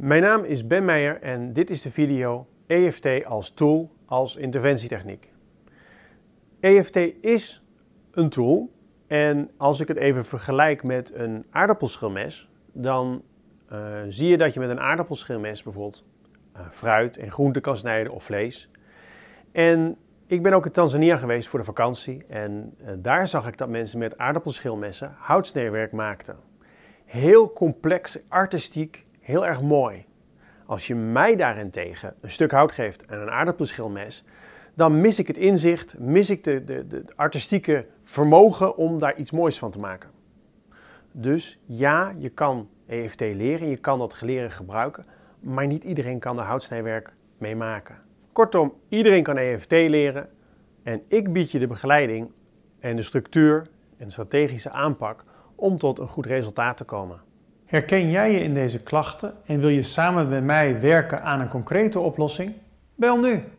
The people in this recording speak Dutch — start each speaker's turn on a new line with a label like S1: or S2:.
S1: Mijn naam is Ben Meijer en dit is de video EFT als tool, als interventietechniek. EFT is een tool en als ik het even vergelijk met een aardappelschilmes, dan eh, zie je dat je met een aardappelschilmes bijvoorbeeld eh, fruit en groente kan snijden of vlees. En ik ben ook in Tanzania geweest voor de vakantie en eh, daar zag ik dat mensen met aardappelschilmessen houtsneewerk maakten. Heel complex, artistiek heel erg mooi. Als je mij daarentegen een stuk hout geeft en een aardappelschilmes, dan mis ik het inzicht, mis ik de, de, de artistieke vermogen om daar iets moois van te maken. Dus ja, je kan EFT leren, je kan dat leren gebruiken, maar niet iedereen kan er houtsnijwerk meemaken. Kortom, iedereen kan EFT leren en ik bied je de begeleiding en de structuur en strategische aanpak om tot een goed resultaat te komen. Herken jij je in deze klachten en wil je samen met mij werken aan een concrete oplossing? Bel nu!